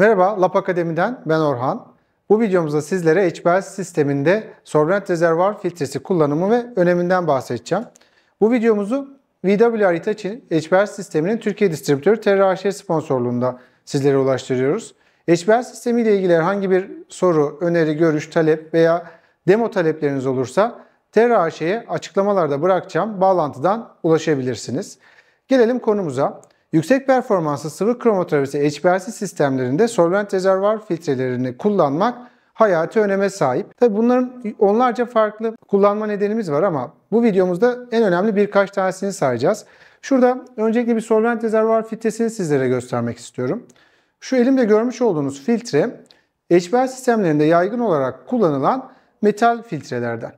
Merhaba, LAP Akademi'den ben Orhan. Bu videomuzda sizlere HBS sisteminde sorbent rezervuar filtresi kullanımı ve öneminden bahsedeceğim. Bu videomuzu VWR Hitachi HBS sisteminin Türkiye distribütörü TRH sponsorluğunda sizlere ulaştırıyoruz. HBS sistemi ile ilgili herhangi bir soru, öneri, görüş, talep veya demo talepleriniz olursa TRH'ye açıklamalarda bırakacağım bağlantıdan ulaşabilirsiniz. Gelelim konumuza. Yüksek performanslı sıvı kromoterapisi HPLC sistemlerinde solvent rezervuar filtrelerini kullanmak hayati öneme sahip. Tabi bunların onlarca farklı kullanma nedenimiz var ama bu videomuzda en önemli birkaç tanesini sayacağız. Şurada öncelikle bir solvent rezervuar filtresini sizlere göstermek istiyorum. Şu elimde görmüş olduğunuz filtre HPL sistemlerinde yaygın olarak kullanılan metal filtrelerden.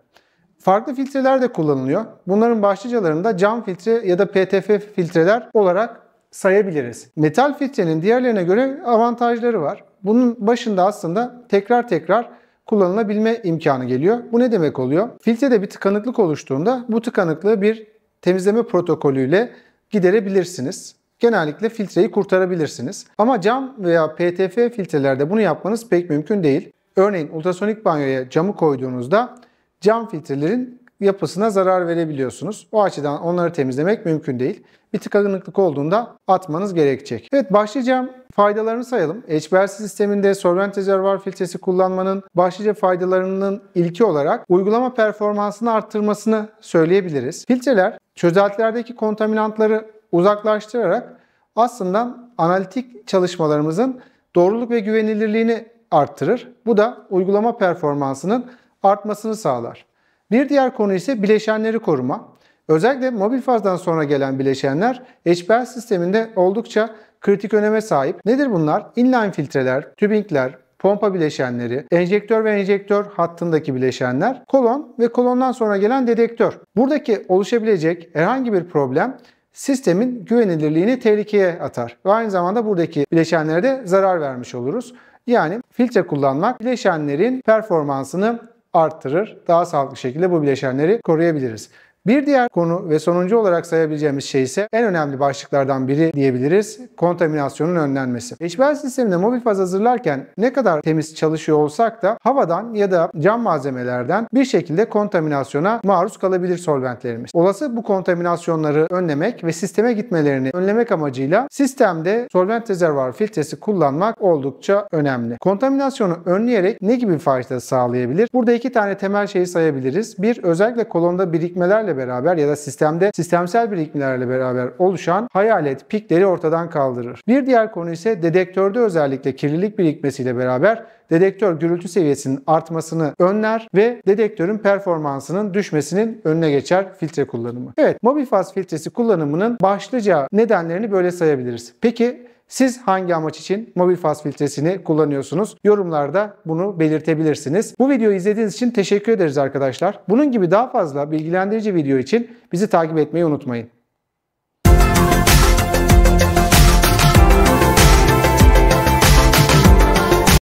Farklı filtreler de kullanılıyor. Bunların başlıcalarında cam filtre ya da PTF filtreler olarak sayabiliriz. Metal filtrenin diğerlerine göre avantajları var. Bunun başında aslında tekrar tekrar kullanılabilme imkanı geliyor. Bu ne demek oluyor? Filtrede bir tıkanıklık oluştuğunda bu tıkanıklığı bir temizleme protokolüyle giderebilirsiniz. Genellikle filtreyi kurtarabilirsiniz. Ama cam veya PTF filtrelerde bunu yapmanız pek mümkün değil. Örneğin ultrasonik banyoya camı koyduğunuzda cam filtrelerin yapısına zarar verebiliyorsunuz. O açıdan onları temizlemek mümkün değil. Bir tıkanıklık olduğunda atmanız gerekecek. Evet başlayacağım. Faydalarını sayalım. HBR sisteminde solvent rezervuar filtresi kullanmanın başlıca faydalarının ilki olarak uygulama performansını arttırmasını söyleyebiliriz. Filtreler çözeltilerdeki kontaminantları uzaklaştırarak aslında analitik çalışmalarımızın doğruluk ve güvenilirliğini arttırır. Bu da uygulama performansının artmasını sağlar. Bir diğer konu ise bileşenleri koruma. Özellikle mobil fazdan sonra gelen bileşenler HPLC sisteminde oldukça kritik öneme sahip. Nedir bunlar? Inline filtreler, tübingler, pompa bileşenleri, enjektör ve enjektör hattındaki bileşenler, kolon ve kolondan sonra gelen dedektör. Buradaki oluşabilecek herhangi bir problem sistemin güvenilirliğini tehlikeye atar ve aynı zamanda buradaki bileşenlere de zarar vermiş oluruz. Yani filtre kullanmak bileşenlerin performansını arttırır. Daha sağlıklı şekilde bu bileşenleri koruyabiliriz. Bir diğer konu ve sonuncu olarak sayabileceğimiz şey ise en önemli başlıklardan biri diyebiliriz. Kontaminasyonun önlenmesi. HBL sisteminde Mobifaz hazırlarken ne kadar temiz çalışıyor olsak da havadan ya da cam malzemelerden bir şekilde kontaminasyona maruz kalabilir solventlerimiz. Olası bu kontaminasyonları önlemek ve sisteme gitmelerini önlemek amacıyla sistemde solvent rezervuar filtresi kullanmak oldukça önemli. Kontaminasyonu önleyerek ne gibi fayda sağlayabilir? Burada iki tane temel şeyi sayabiliriz. Bir, özellikle kolonda birikmelerle iklimlerle beraber ya da sistemde sistemsel bir beraber oluşan hayalet pikleri ortadan kaldırır. Bir diğer konu ise dedektörde özellikle kirlilik birikmesiyle beraber dedektör gürültü seviyesinin artmasını önler ve dedektörün performansının düşmesinin önüne geçer filtre kullanımı. Evet, Mobifaz filtresi kullanımının başlıca nedenlerini böyle sayabiliriz. Peki siz hangi amaç için mobil faz filtresini kullanıyorsunuz? Yorumlarda bunu belirtebilirsiniz. Bu videoyu izlediğiniz için teşekkür ederiz arkadaşlar. Bunun gibi daha fazla bilgilendirici video için bizi takip etmeyi unutmayın.